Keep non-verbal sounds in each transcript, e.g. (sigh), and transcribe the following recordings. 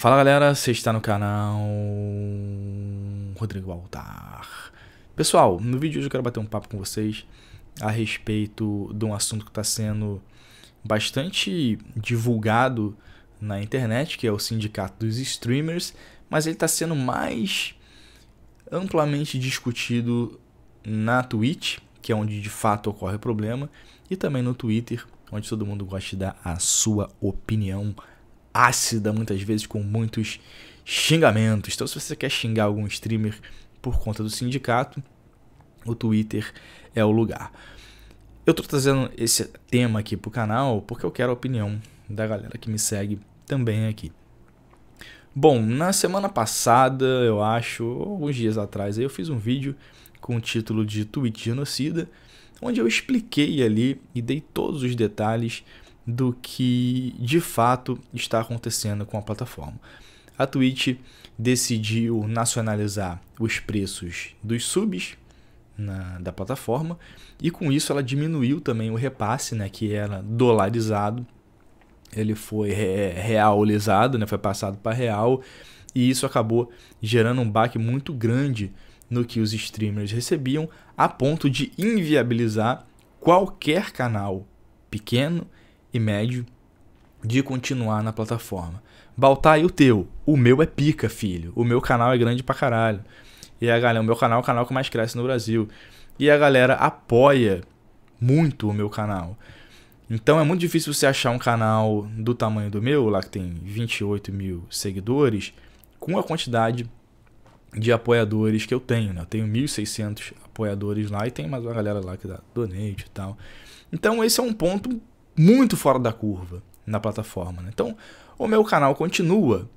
Fala galera, você está no canal Rodrigo Altar. Pessoal, no vídeo de hoje eu quero bater um papo com vocês a respeito de um assunto que está sendo bastante divulgado na internet, que é o sindicato dos streamers, mas ele está sendo mais amplamente discutido na Twitch, que é onde de fato ocorre o problema, e também no Twitter, onde todo mundo gosta de dar a sua opinião ácida, muitas vezes com muitos xingamentos. Então, se você quer xingar algum streamer por conta do sindicato, o Twitter é o lugar. Eu estou trazendo esse tema aqui para o canal porque eu quero a opinião da galera que me segue também aqui. Bom, na semana passada, eu acho, alguns dias atrás, eu fiz um vídeo com o título de Tweet Genocida, onde eu expliquei ali e dei todos os detalhes do que de fato está acontecendo com a plataforma. A Twitch decidiu nacionalizar os preços dos subs na, da plataforma e com isso ela diminuiu também o repasse, né, que era dolarizado, ele foi re realizado, né, foi passado para real e isso acabou gerando um baque muito grande no que os streamers recebiam, a ponto de inviabilizar qualquer canal pequeno e médio de continuar na plataforma. Baltar e o teu? O meu é pica, filho. O meu canal é grande pra caralho. E a galera, o meu canal é o canal que mais cresce no Brasil. E a galera apoia muito o meu canal. Então é muito difícil você achar um canal do tamanho do meu, lá que tem 28 mil seguidores, com a quantidade de apoiadores que eu tenho. Né? Eu tenho 1.600 apoiadores lá e tem mais uma galera lá que dá donate e tal. Então esse é um ponto muito fora da curva na plataforma. Né? Então, o meu canal continua,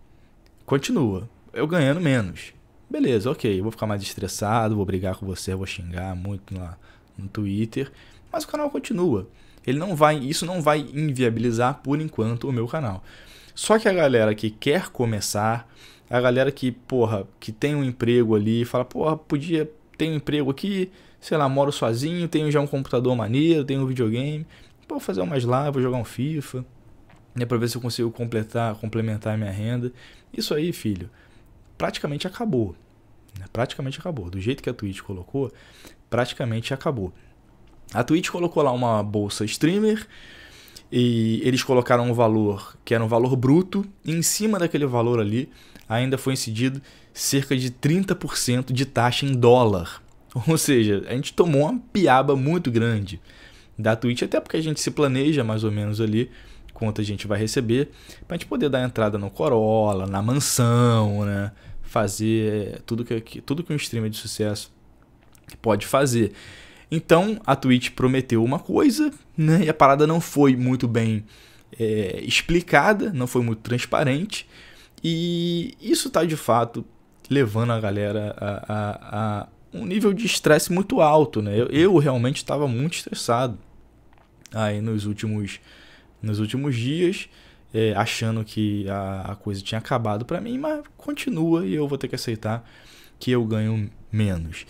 continua, eu ganhando menos. Beleza, ok, eu vou ficar mais estressado, vou brigar com você, vou xingar muito lá no Twitter, mas o canal continua. Ele não vai, isso não vai inviabilizar por enquanto o meu canal. Só que a galera que quer começar, a galera que, porra, que tem um emprego ali, fala, porra, podia ter um emprego aqui, sei lá, moro sozinho, tenho já um computador maneiro, tenho um videogame, vou fazer umas lá, vou jogar um FIFA, né, para ver se eu consigo completar, complementar a minha renda. Isso aí, filho, praticamente acabou. Né? Praticamente acabou. Do jeito que a Twitch colocou, praticamente acabou. A Twitch colocou lá uma bolsa streamer e eles colocaram um valor que era um valor bruto, e em cima daquele valor ali ainda foi incidido cerca de 30% de taxa em dólar. Ou seja, a gente tomou uma piaba muito grande da Twitch, até porque a gente se planeja mais ou menos ali quanto a gente vai receber, para a gente poder dar entrada no Corolla, na mansão, né? Fazer eh, tudo que, tudo que um streamer de sucesso pode fazer. Então a Twitch prometeu uma coisa, né? E a parada não foi muito bem é, explicada, não foi muito transparente. E isso está de fato levando a galera a, a, a um nível de estresse muito alto, né? Eu, eu realmente estava muito estressado aí nos últimos, nos últimos dias, é, achando que a, a, coisa tinha acabado para mim, mas continua e eu vou ter que aceitar que eu ganho menos.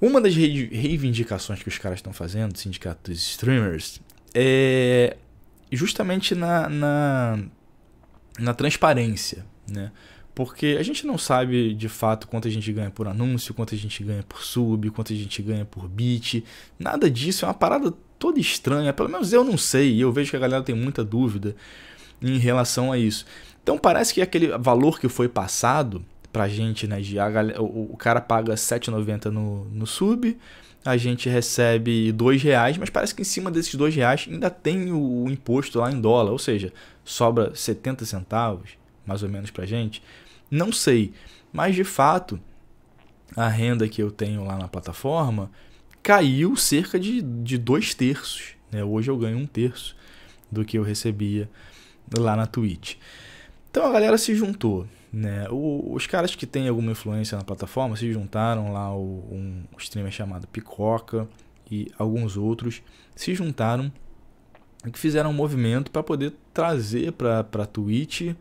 Uma das re reivindicações que os caras estão fazendo, sindicato dos streamers, é justamente na, na, na transparência, né? Porque a gente não sabe de fato quanto a gente ganha por anúncio, quanto a gente ganha por sub, quanto a gente ganha por bit. Nada disso, é uma parada toda estranha. Pelo menos eu não sei, e eu vejo que a galera tem muita dúvida em relação a isso. Então parece que aquele valor que foi passado pra gente, né? De galera, o, o, cara paga R$7,90 no, no sub, a gente recebe dois reais, mas parece que em cima desses dois reais ainda tem o, o imposto lá em dólar, ou seja, sobra 70 centavos mais ou menos pra gente? Não sei, mas de fato a renda que eu tenho lá na plataforma caiu cerca de, de dois terços. Né? Hoje eu ganho um terço do que eu recebia lá na Twitch. Então a galera se juntou. Né? O, os caras que têm alguma influência na plataforma se juntaram lá, o, um streamer chamado Picoca e alguns outros se juntaram e fizeram um movimento para poder trazer para a Twitch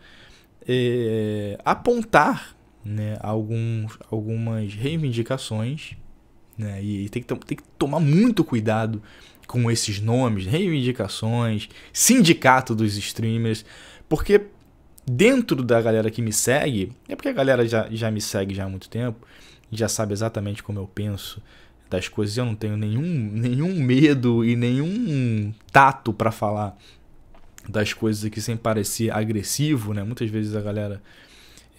é, apontar né, alguns, algumas reivindicações, né, e tem que, tem que tomar muito cuidado com esses nomes, reivindicações, sindicato dos streamers, porque dentro da galera que me segue, é porque a galera já, já me segue já há muito tempo, já sabe exatamente como eu penso das coisas, eu não tenho nenhum, nenhum medo e nenhum tato para falar das coisas aqui sem parecer agressivo, né? Muitas vezes a galera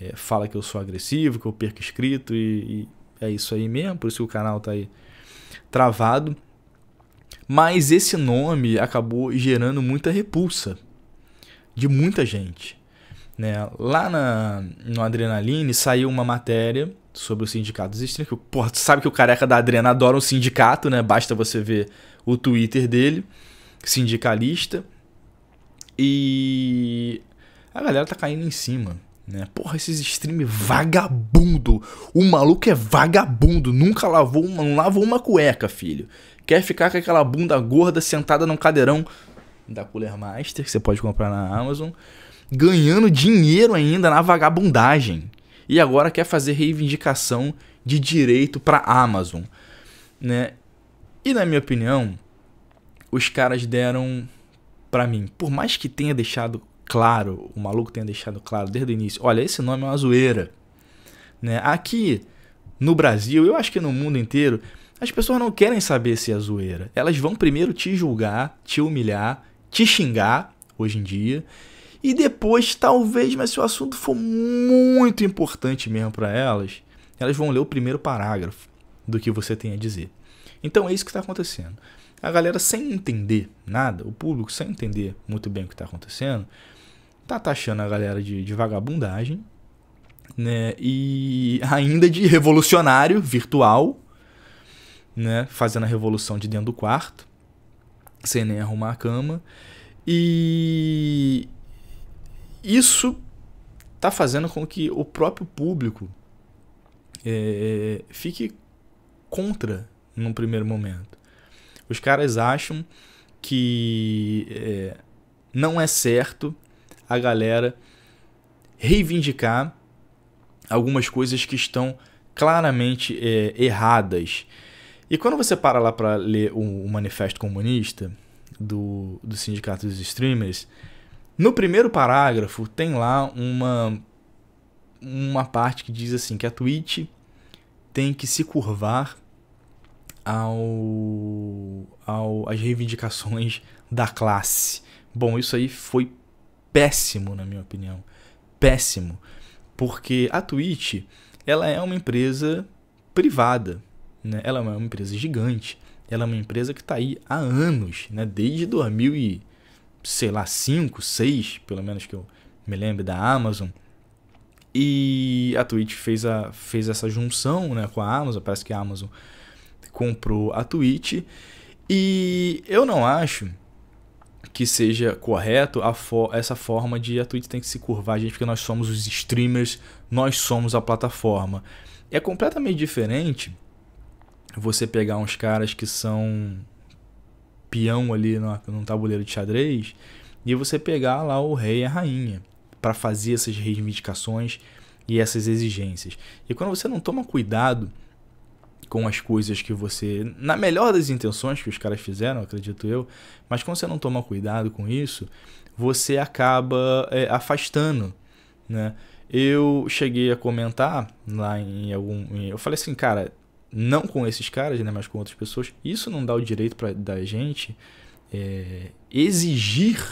é, fala que eu sou agressivo, que eu perco escrito e, e, é isso aí mesmo, por isso que o canal tá aí travado. Mas esse nome acabou gerando muita repulsa de muita gente. Né? Lá na, no Adrenaline saiu uma matéria sobre o sindicato dos streamers. Porra, tu sabe que o careca da Adrena adora um sindicato, né? Basta você ver o Twitter dele, sindicalista. E a galera tá caindo em cima. Né? Porra, esses stream vagabundo. O maluco é vagabundo. Nunca lavou uma, não lavou uma cueca, filho. Quer ficar com aquela bunda gorda sentada num cadeirão da Cooler Master, que você pode comprar na Amazon. Ganhando dinheiro ainda na vagabundagem. E agora quer fazer reivindicação de direito pra Amazon. Né? E na minha opinião, os caras deram para mim, por mais que tenha deixado claro, o maluco tenha deixado claro desde o início, olha, esse nome é uma zoeira. Né? Aqui no Brasil, eu acho que no mundo inteiro, as pessoas não querem saber se é zoeira. Elas vão primeiro te julgar, te humilhar, te xingar, hoje em dia. E depois, talvez, mas se o assunto for muito importante mesmo para elas, elas vão ler o primeiro parágrafo do que você tem a dizer. Então é isso que está acontecendo a galera sem entender nada, o público sem entender muito bem o que está acontecendo, tá taxando a galera de, de vagabundagem, né? E ainda de revolucionário virtual, né? Fazendo a revolução de dentro do quarto, sem nem arrumar a cama. E isso tá fazendo com que o próprio público é, fique contra num primeiro momento. Os caras acham que é, não é certo a galera reivindicar algumas coisas que estão claramente é, erradas. E quando você para lá para ler o, o, Manifesto Comunista do, do Sindicato dos Streamers, no primeiro parágrafo tem lá uma, uma parte que diz assim que a Twitch tem que se curvar ao, ao às reivindicações (laughs) da classe. Bom, isso aí foi péssimo na minha opinião. Péssimo, porque a Twitch, ela é uma empresa privada, né? Ela é uma empresa gigante. Ela é uma empresa que está aí há anos, né? Desde 2000 e sei lá, 5, 6, pelo menos que eu me lembro da Amazon. E a Twitch fez, a, fez essa junção né, com a Amazon. Parece que a Amazon comprou a Twitch. E eu não acho que seja correto for essa forma de a Twitch tem que se curvar a gente, porque nós somos os streamers, nós somos a plataforma. É completamente diferente você pegar uns caras que são peão ali no, tabuleiro de xadrez e você pegar lá o rei e a rainha para fazer essas reivindicações e essas exigências. E quando você não toma cuidado com as coisas que você. Na melhor das intenções que os caras fizeram, acredito eu, mas quando você não toma cuidado com isso, você acaba é, afastando, né? Eu cheguei a comentar lá em algum. Eu falei assim, cara, não com esses caras, né, mas com outras pessoas, isso não dá o direito pra, da gente é, exigir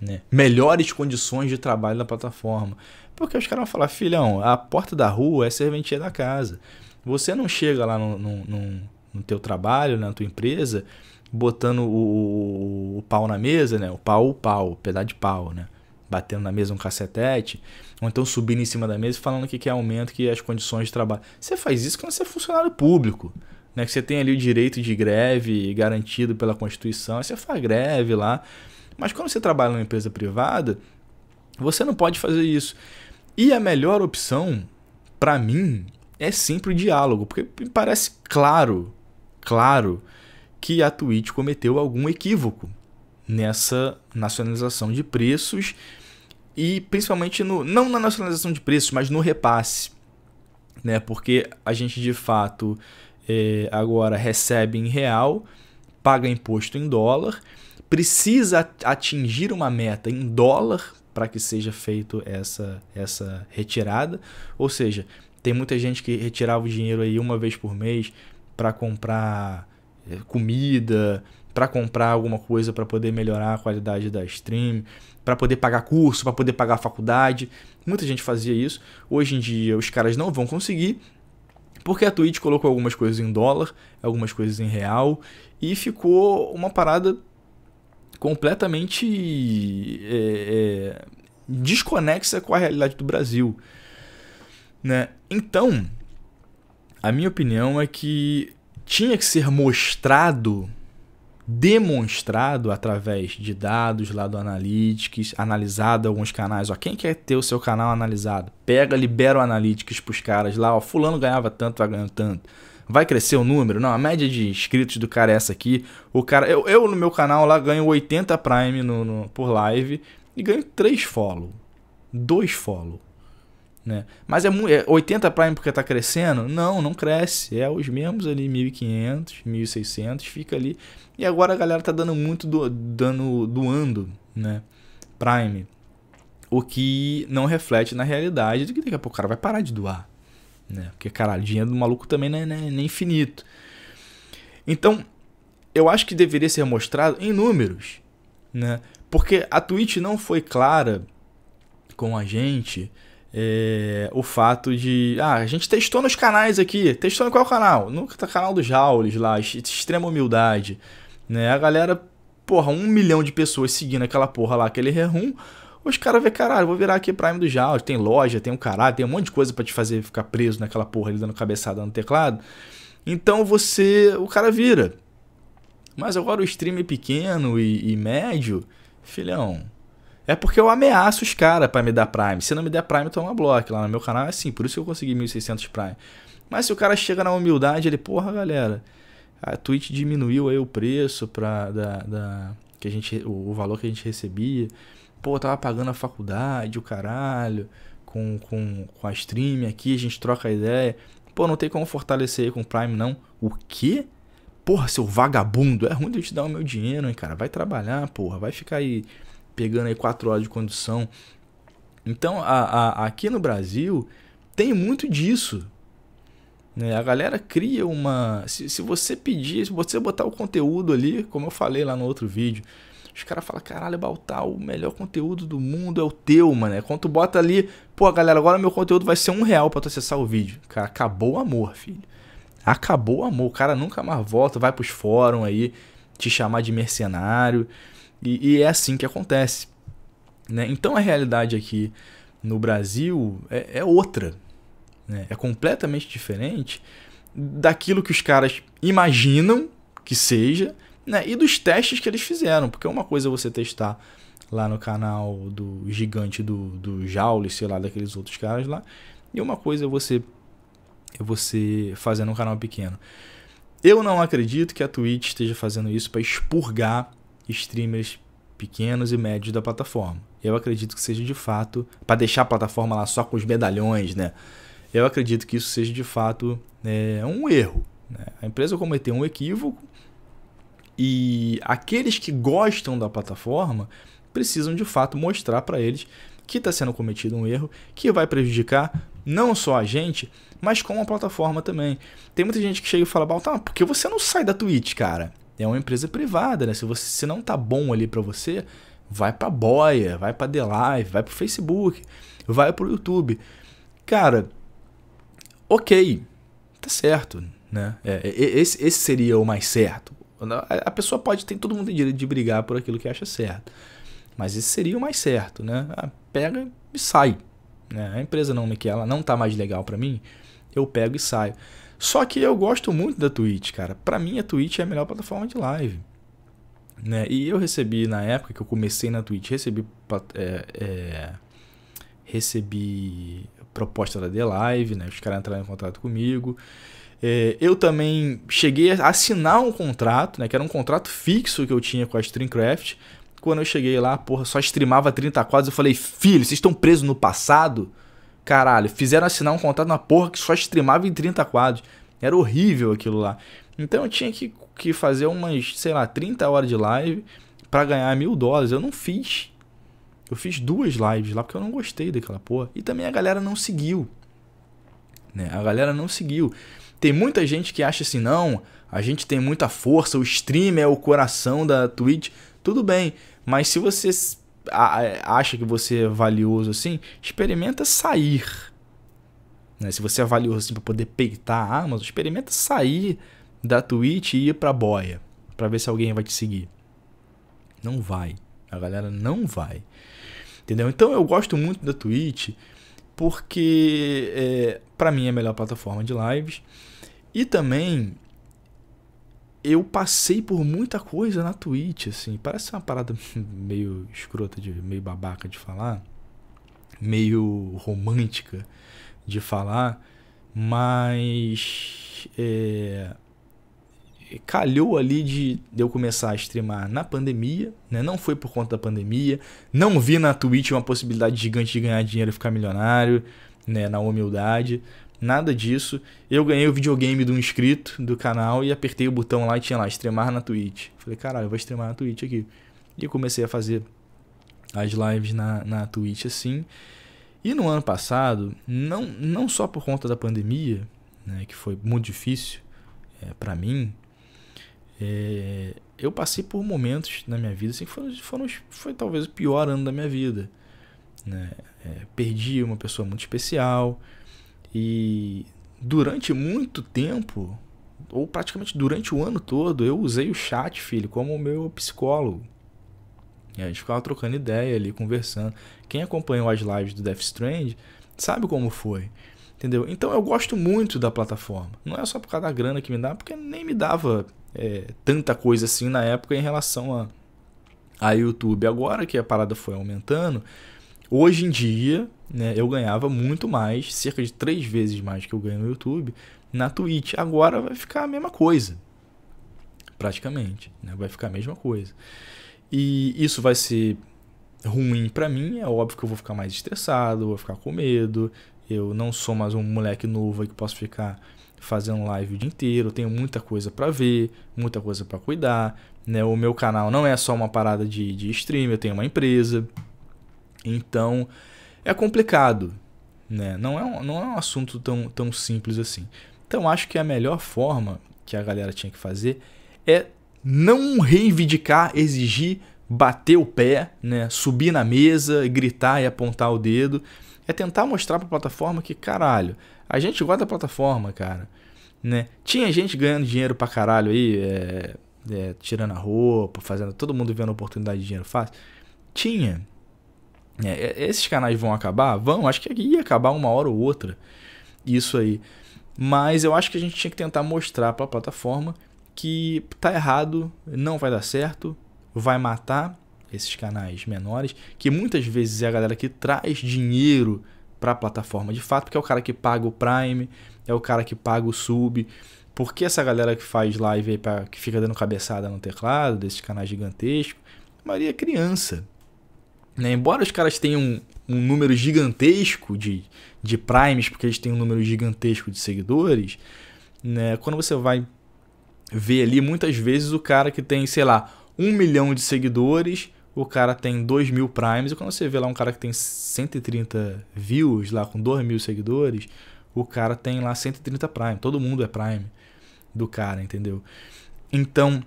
né, melhores condições de trabalho na plataforma. Porque os caras vão falar, filhão, a porta da rua é serventia da casa. Você não chega lá no, no, no, no teu trabalho, na tua empresa, botando o, o, pau na mesa, né? O pau, o pau, o pedaço de pau, né? Batendo na mesa um cacetete, ou então subindo em cima da mesa e falando que quer aumento, que as condições de trabalho. Você faz isso quando você é funcionário público. Né, que você tem ali o direito de greve garantido pela Constituição, aí você faz greve lá. Mas quando você trabalha numa empresa privada, você não pode fazer isso. E a melhor opção, para mim, é sempre o diálogo, porque me parece claro, claro, que a Twitch cometeu algum equívoco nessa nacionalização de preços e principalmente no não na nacionalização de preços, mas no repasse, né? Porque a gente de fato é, agora recebe em real, paga imposto em dólar, precisa atingir uma meta em dólar para que seja feito essa essa retirada, ou seja, tem muita gente que retirava o dinheiro aí uma vez por mês para comprar eh, comida, para comprar alguma coisa para poder melhorar a qualidade da stream, para poder pagar curso, para poder pagar faculdade. Muita gente fazia isso. Hoje em dia os caras não vão conseguir porque a Twitch colocou algumas coisas em dólar, algumas coisas em real e ficou uma parada completamente é, é, desconexa com a realidade do Brasil. Né? Então, a minha opinião é que tinha que ser mostrado, demonstrado através de dados lá do Analytics, analisado alguns canais. Ó, quem quer ter o seu canal analisado? Pega, libera o Analytics pros caras lá. Ó, fulano ganhava tanto, vai tá ganhando tanto. Vai crescer o número? Não, a média de inscritos do cara é essa aqui. O cara, eu, eu no meu canal lá ganho 80 Prime no, no por live e ganho 3 follow, 2 follow. Né? Mas é, é 80 Prime porque está crescendo? Não, não cresce. É os mesmos ali, 1.500, 1.600, fica ali. E agora a galera está dando muito, do, dando, doando né? Prime. O que não reflete na realidade de que daqui a pouco o cara vai parar de doar. Né? Porque, cara, o dinheiro do maluco também não é, não é, não é infinito. Então, eu acho que deveria ser mostrado em números. Né? Porque a Twitch não foi clara com a gente é, o fato de. Ah, a gente testou nos canais aqui. Testou em qual canal? No canal dos Jaules lá, extrema humildade. Né? A galera, porra, um milhão de pessoas seguindo aquela porra lá, aquele rerum. Os caras vê, caralho, vou virar aqui Prime do Jaules. Tem loja, tem um caralho, tem um monte de coisa para te fazer ficar preso naquela porra ali dando cabeçada no teclado. Então você. O cara vira. Mas agora o stream é pequeno e, e médio, filhão é porque eu ameaço os caras para me dar Prime. Se não me der Prime, toma bloco. Lá no meu canal é assim, por isso que eu consegui 1.600 Prime. Mas se o cara chega na humildade, ele, porra, galera, a Twitch diminuiu aí o preço pra, da, da que a gente, o, valor que a gente recebia. Pô, tava pagando a faculdade, o caralho, com, com, com a stream aqui, a gente troca a ideia. Pô, não tem como fortalecer aí com o Prime, não. O quê? Porra, seu vagabundo, é ruim de eu te dar o meu dinheiro, hein, cara. Vai trabalhar, porra, vai ficar aí pegando aí 4 horas de condução. Então, a, a, aqui no Brasil, tem muito disso. Né? A galera cria uma. Se, se você pedir, se você botar o conteúdo ali, como eu falei lá no outro vídeo, os caras falam: caralho, Baltar, o melhor conteúdo do mundo é o teu, mano. Quando tu bota ali, pô, galera, agora meu conteúdo vai ser um real pra tu acessar o vídeo. Cara, acabou o amor, filho. Acabou o amor. O cara nunca mais volta, vai pros fóruns aí, te chamar de mercenário. E, e é assim que acontece. Né? Então a realidade aqui no Brasil é, é outra. Né? É completamente diferente daquilo que os caras imaginam que seja né? e dos testes que eles fizeram. Porque é uma coisa é você testar lá no canal do gigante do, do Jaule, sei lá, daqueles outros caras lá. E uma coisa é você, é você fazer num canal pequeno. Eu não acredito que a Twitch esteja fazendo isso para expurgar streamers pequenos e médios da plataforma. Eu acredito que seja de fato para deixar a plataforma lá só com os medalhões, né? Eu acredito que isso seja de fato é, um erro. Né? A empresa cometeu um equívoco e aqueles que gostam da plataforma precisam de fato mostrar para eles que está sendo cometido um erro que vai prejudicar não só a gente, mas como a plataforma também. Tem muita gente que chega e fala, Baltar, ah, tá, por que você não sai da Twitch, cara? É uma empresa privada, né? Se você se não tá bom ali para você, vai para Boia, vai para The Live, vai para Facebook, vai para o YouTube. Cara, OK. Tá certo, né? É, é, é esse, esse seria o mais certo. A pessoa pode ter, todo mundo tem direito de brigar por aquilo que acha certo. Mas esse seria o mais certo, né? Ah, pega e sai. Né? A empresa não me quer, ela não tá mais legal para mim, eu pego e saio. Só que eu gosto muito da Twitch, cara. Para mim a Twitch é a melhor plataforma de live. Né? E eu recebi na época que eu comecei na Twitch, recebi é, é, recebi proposta da The Live, né? Os caras entraram em contato comigo. É, eu também cheguei a assinar um contrato, né? Que era um contrato fixo que eu tinha com a Streamcraft. Quando eu cheguei lá, porra, só streamava 30 quadros. Eu falei, filho, vocês estão presos no passado? Caralho, fizeram assinar um contrato na porra que só streamava em 30 quadros. Era horrível aquilo lá. Então eu tinha que, que fazer umas, sei lá, 30 horas de live para ganhar mil dólares. Eu não fiz. Eu fiz duas lives lá porque eu não gostei daquela porra. E também a galera não seguiu. Né? A galera não seguiu. Tem muita gente que acha assim, não, a gente tem muita força, o stream é o coração da Twitch. Tudo bem, mas se você acha que você é valioso assim, experimenta sair. Né? Se você é valioso assim para poder peitar a Amazon, experimenta sair da Twitch e ir pra boia, para ver se alguém vai te seguir. Não vai. A galera não vai. Entendeu? Então eu gosto muito da Twitch porque é, eh, para mim é a melhor plataforma de lives. E também eu passei por muita coisa na Twitch, assim. Parece uma parada (laughs) meio escrota, de, meio babaca de falar, meio romântica de falar, mas é, calhou ali de eu começar a streamar na pandemia, né? Não foi por conta da pandemia, não vi na Twitch uma possibilidade gigante de ganhar dinheiro e ficar milionário, né? Na humildade, nada disso. Eu ganhei o videogame de um inscrito do canal e apertei o botão lá e tinha lá, streamar na Twitch. Falei, caralho, eu vou streamar na Twitch aqui. E comecei a fazer as lives na, na Twitch assim. E no ano passado, não, não só por conta da pandemia, né, que foi muito difícil é, para mim, é, eu passei por momentos na minha vida assim, que foram, foram, foi talvez o pior ano da minha vida. Né? É, perdi uma pessoa muito especial, e durante muito tempo, ou praticamente durante o ano todo, eu usei o chat, filho, como meu psicólogo. E a gente ficava trocando ideia ali, conversando. Quem acompanhou as lives do Death Strand sabe como foi. Entendeu? Então eu gosto muito da plataforma. Não é só por causa da grana que me dá, porque nem me dava é, tanta coisa assim na época em relação a, a YouTube. Agora que a parada foi aumentando, Hoje em dia, né, eu ganhava muito mais, cerca de três vezes mais que eu ganho no YouTube, na Twitch. Agora vai ficar a mesma coisa. Praticamente, né? Vai ficar a mesma coisa. E isso vai ser ruim para mim, é óbvio que eu vou ficar mais estressado, vou ficar com medo. Eu não sou mais um moleque novo que posso ficar fazendo live o dia inteiro, eu tenho muita coisa para ver, muita coisa para cuidar, né? O meu canal não é só uma parada de, de stream, eu tenho uma empresa, então, é complicado, né? Não é um, não é um assunto tão, tão simples assim. Então, acho que a melhor forma que a galera tinha que fazer é não reivindicar, exigir, bater o pé, né? subir na mesa, gritar e apontar o dedo. É tentar mostrar para a plataforma que, caralho, a gente gosta da plataforma, cara. Né? Tinha gente ganhando dinheiro para caralho aí, é, é, tirando a roupa, fazendo todo mundo vendo oportunidade de dinheiro fácil. Tinha. É, é, esses canais vão acabar? Vão, acho que ia acabar uma hora ou outra. Isso aí. Mas eu acho que a gente tinha que tentar mostrar para a plataforma que tá errado, não vai dar certo, vai matar esses canais menores, que muitas vezes é a galera que traz dinheiro para a plataforma de fato, porque é o cara que paga o Prime, é o cara que paga o Sub. Porque essa galera que faz live aí pra, que fica dando cabeçada no teclado, desses canais gigantescos, a maioria é criança. Né? Embora os caras tenham um, um número gigantesco de, de primes, porque eles têm um número gigantesco de seguidores, né? quando você vai ver ali, muitas vezes o cara que tem, sei lá, um milhão de seguidores, o cara tem dois mil primes, e quando você vê lá um cara que tem 130 views, lá com dois mil seguidores, o cara tem lá 130 prime, todo mundo é prime do cara, entendeu? Então,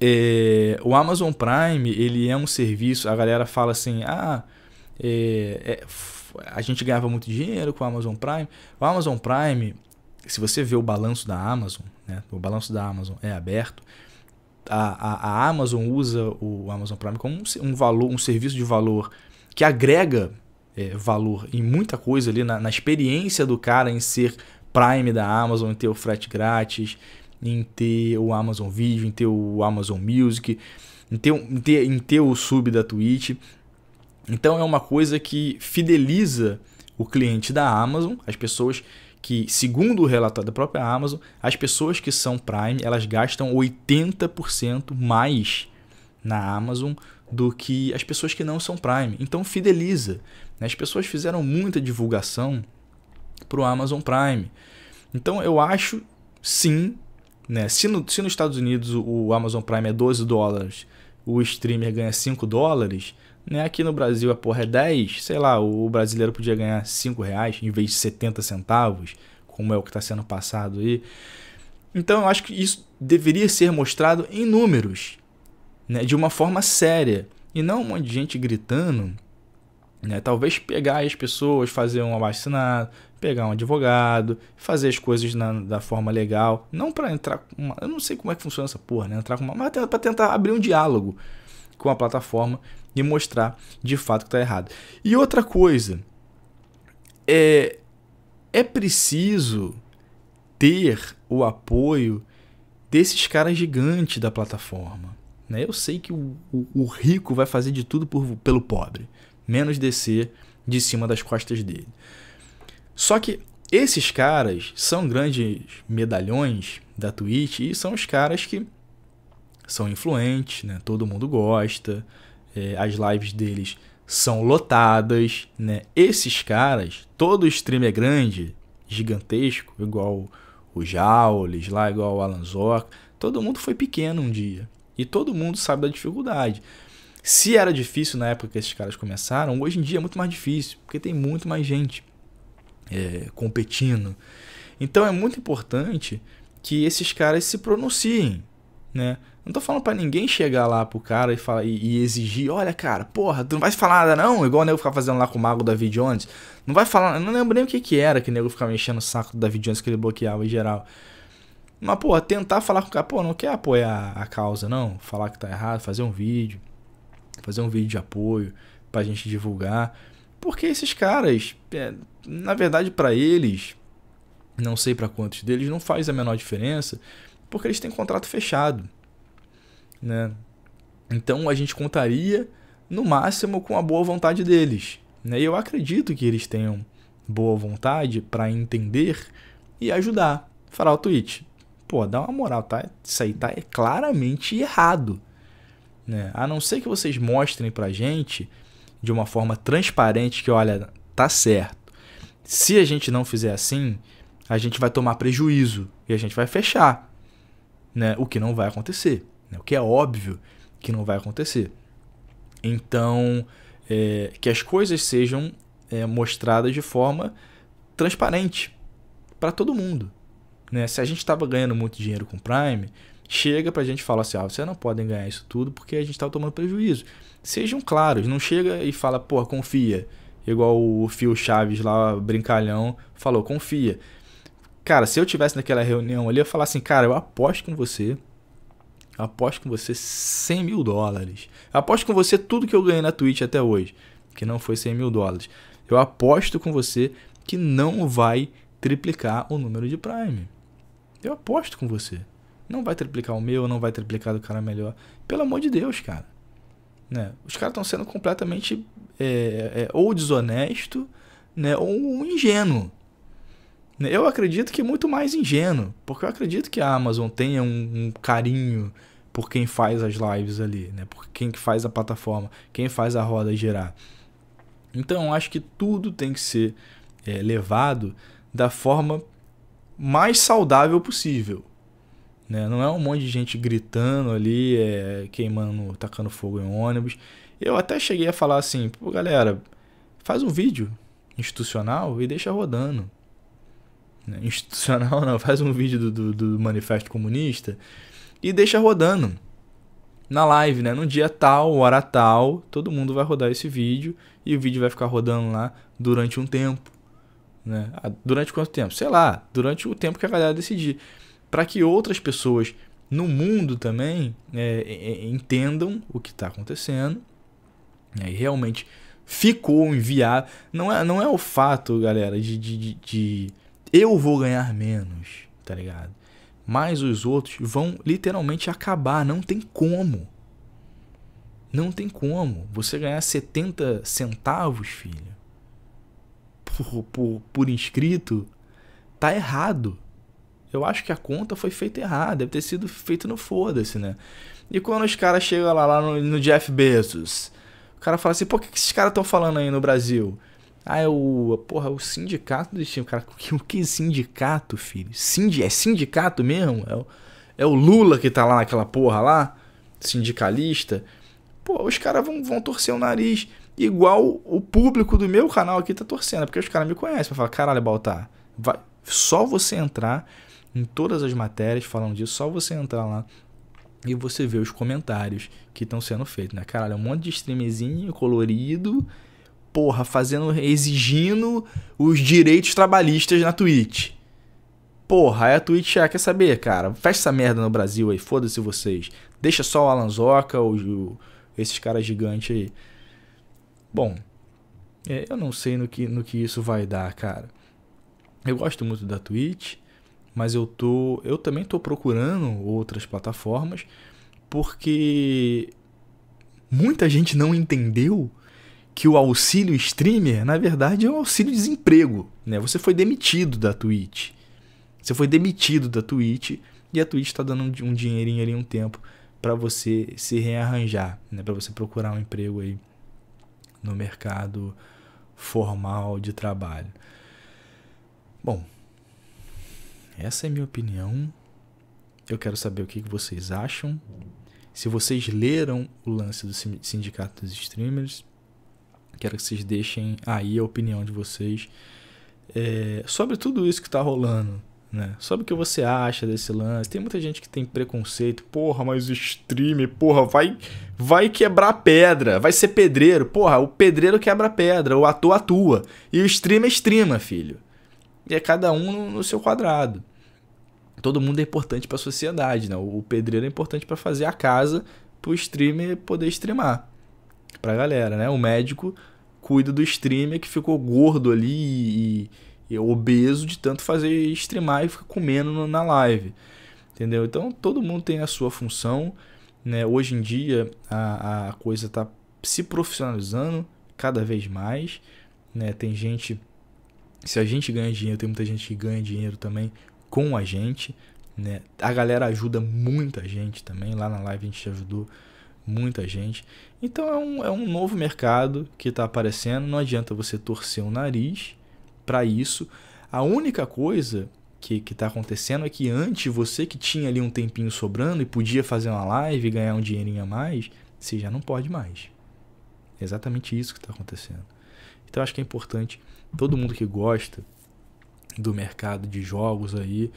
é, o Amazon Prime, ele é um serviço, a galera fala assim, ah, é, é, a gente ganhava muito dinheiro com o Amazon Prime. O Amazon Prime, se você vê o balanço da Amazon, né, o balanço da Amazon é aberto, a, a, a Amazon usa o Amazon Prime como um, um, valor, um serviço de valor que agrega é, valor em muita coisa ali, na, na experiência do cara em ser Prime da Amazon, ter o frete grátis, em ter o Amazon Video, em ter o Amazon Music, em ter, em ter, em ter o sub da Twitch. Então é uma coisa que fideliza o cliente da Amazon, as pessoas que, segundo o relatório da própria Amazon, as pessoas que são Prime, elas gastam 80% mais na Amazon do que as pessoas que não são Prime. Então fideliza. Né? As pessoas fizeram muita divulgação para o Amazon Prime. Então eu acho sim né? Se, no, se nos Estados Unidos o Amazon Prime é 12 dólares, o streamer ganha 5 dólares, né? aqui no Brasil a porra é 10, sei lá, o brasileiro podia ganhar 5 reais em vez de 70 centavos, como é o que está sendo passado aí. Então eu acho que isso deveria ser mostrado em números, né? de uma forma séria, e não um monte de gente gritando né? Talvez pegar as pessoas, fazer um abaixo pegar um advogado, fazer as coisas na, da forma legal. Não para entrar com uma, Eu não sei como é que funciona essa porra, né? Entrar com uma, mas para tentar abrir um diálogo com a plataforma e mostrar de fato que está errado. E outra coisa, é, é preciso ter o apoio desses caras gigantes da plataforma. Né? Eu sei que o, o, o rico vai fazer de tudo por, pelo pobre menos descer de cima das costas dele. Só que esses caras são grandes medalhões da Twitch e são os caras que são influentes, né? todo mundo gosta, é, as lives deles são lotadas. Né? Esses caras, todo stream é grande, gigantesco, igual o Jaules, lá igual o Alan Zorco, todo mundo foi pequeno um dia. E todo mundo sabe da dificuldade. Se era difícil na época que esses caras começaram, hoje em dia é muito mais difícil, porque tem muito mais gente é, competindo. Então é muito importante que esses caras se pronunciem, né? Não tô falando para ninguém chegar lá pro cara e, falar, e, e, exigir, olha, cara, porra, tu não vai falar nada não, igual o nego ficava fazendo lá com o mago David Jones. Não vai falar, eu não lembro nem o que que era que o nego ficava enchendo o saco do David Jones que ele bloqueava em geral. Mas, porra, tentar falar com o cara, pô, não quer apoiar a causa, não, falar que tá errado, fazer um vídeo fazer um vídeo de apoio para a gente divulgar. Porque esses caras, é, na verdade, para eles, não sei para quantos deles, não faz a menor diferença, porque eles têm contrato fechado. Né? Então a gente contaria, no máximo, com a boa vontade deles. Né? E eu acredito que eles tenham boa vontade para entender e ajudar. Fará o tweet. Pô, dá uma moral, tá? Isso aí tá é claramente errado. Né? A não ser que vocês mostrem para gente de uma forma transparente que, olha, tá certo. Se a gente não fizer assim, a gente vai tomar prejuízo e a gente vai fechar, né? O que não vai acontecer, né? o que é óbvio que não vai acontecer. Então, é, que as coisas sejam é, mostradas de forma transparente para todo mundo, né? Se a gente estava ganhando muito dinheiro com Prime, chega pra gente e fala assim: ah, vocês não podem ganhar isso tudo porque a gente tá tomando prejuízo. Sejam claros, não chega e fala, pô, confia. Igual o Fio Chaves lá, brincalhão, falou: confia. Cara, se eu tivesse naquela reunião ali, eu falasse falar assim: cara, eu aposto com você. Eu aposto com você 100 mil dólares. Eu aposto com você tudo que eu ganhei na Twitch até hoje, que não foi 100 mil dólares. Eu aposto com você que não vai triplicar o número de Prime. Eu aposto com você. Não vai triplicar o meu, não vai triplicar do cara melhor. Pelo amor de Deus, cara. Né? Os caras estão sendo completamente é, é, é, ou desonesto, né? ou ingênuo. Né? Eu acredito que é muito mais ingênuo, porque eu acredito que a Amazon tenha um, um carinho por quem faz as lives ali, né? por quem faz a plataforma, quem faz a roda girar. Então, eu acho que tudo tem que ser é, levado da forma mais saudável possível. Né? Não é um monte de gente gritando ali, é, queimando, tacando fogo em ônibus. Eu até cheguei a falar assim, pô, galera, faz um vídeo institucional e deixa rodando. Né? (laughs) Institucional não, faz um vídeo do, do, do Manifesto Comunista e deixa rodando na live, né? No dia tal, hora tal, todo mundo vai rodar esse vídeo e o vídeo vai ficar rodando lá durante um tempo, né? durante quanto tempo? Sei lá, durante o tempo que a galera decidir para que outras pessoas no mundo também é, é, é entendam o que está acontecendo né, e realmente ficou enviado. Não é, não é o fato, galera, de, de, de, de eu vou ganhar menos, tá ligado? Mas os outros vão literalmente acabar, não tem como. Não tem como. Você ganhar 70 centavos, filho, por, por, por inscrito, tá errado. Eu acho que a conta foi feita errada, deve ter sido feita no foda-se, né? E quando os caras chegam lá, lá no, no, Jeff Bezos, o cara fala assim, pô, o que, que esses caras estão falando aí no Brasil? Ah, é o. Porra, o sindicato do destino. Cara, o que sindicato, filho? Sindi, é sindicato mesmo? É o, é o Lula que tá lá naquela porra lá? Sindicalista? Pô, os caras vão, vão torcer o nariz. Igual o público do meu canal aqui tá torcendo, porque os caras me conhecem. Vai falar, caralho, Baltar, vai, só você entrar em todas as matérias falam disso, só você entrar lá e você vê os comentários que estão sendo feitos, né? Caralho, é um monte de streamzinho colorido, porra, fazendo, exigindo os direitos trabalhistas na Twitch. Porra, aí a Twitch, já ah, quer saber, cara? Fecha essa merda no Brasil aí, foda-se vocês. Deixa só o Alanzoca, ou esses caras gigantes aí. Bom, é, eu não sei no que, no que isso vai dar, cara. Eu gosto muito da Twitch mas eu tô, eu também estou procurando outras plataformas porque muita gente não entendeu que o auxílio streamer, na verdade, é um auxílio desemprego, né? Você foi demitido da Twitch. Você foi demitido da Twitch e a Twitch está dando um dinheirinho ali um tempo para você se rearranjar, né? Para você procurar um emprego aí no mercado formal de trabalho. Bom, essa é minha opinião. Eu quero saber o que vocês acham. Se vocês leram o lance do sindicato dos streamers, quero que vocês deixem aí a opinião de vocês é, sobre tudo isso que está rolando. Né? Sobre o que você acha desse lance. Tem muita gente que tem preconceito. Porra, mas o streamer, porra, vai, vai quebrar pedra. Vai ser pedreiro. Porra, o pedreiro quebra pedra. O ator atua. E o streamer streama, filho. E é cada um no, no seu quadrado todo mundo é importante para a sociedade, né? O pedreiro é importante para fazer a casa, para o streamer poder streamar para a galera, né? O médico cuida do streamer que ficou gordo ali e, e é obeso de tanto fazer streamar e ficar comendo na live, entendeu? Então todo mundo tem a sua função, né? Hoje em dia a, a coisa está se profissionalizando cada vez mais, né? Tem gente se a gente ganha dinheiro, tem muita gente que ganha dinheiro também com a gente. Né? A galera ajuda muita gente também. Lá na live a gente ajudou muita gente. Então é um, é um novo mercado que está aparecendo. Não adianta você torcer o nariz para isso. A única coisa que está acontecendo é que antes você que tinha ali um tempinho sobrando e podia fazer uma live e ganhar um dinheirinho a mais, você já não pode mais. É exatamente isso que está acontecendo. Então acho que é importante todo mundo que gosta do mercado de jogos aí,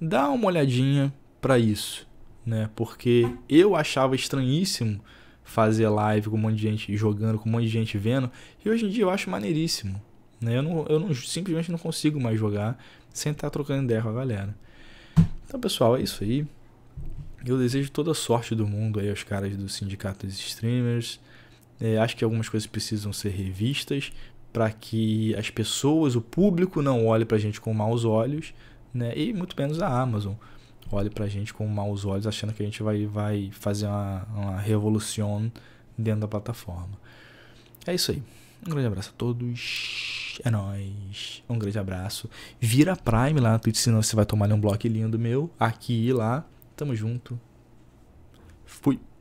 dá uma olhadinha para isso, né? Porque eu achava estranhíssimo fazer live com um monte de gente jogando, com um monte de gente vendo, e hoje em dia eu acho maneiríssimo, né? Eu, não, eu não, simplesmente não consigo mais jogar sem estar tá trocando ideia com a galera. Então, pessoal, é isso aí. Eu desejo toda a sorte do mundo aí aos caras do Sindicato dos Streamers. É, acho que algumas coisas precisam ser revistas, para que as pessoas, o público não olhe para a gente com maus olhos, né? E muito menos a Amazon olhe para a gente com maus olhos, achando que a gente vai, vai fazer uma, uma revolução dentro da plataforma. É isso aí. Um grande abraço a todos. É nóis. Um grande abraço. Vira Prime lá no Twitch, senão você vai tomar um bloco lindo meu. Aqui e lá. Tamo junto. Fui.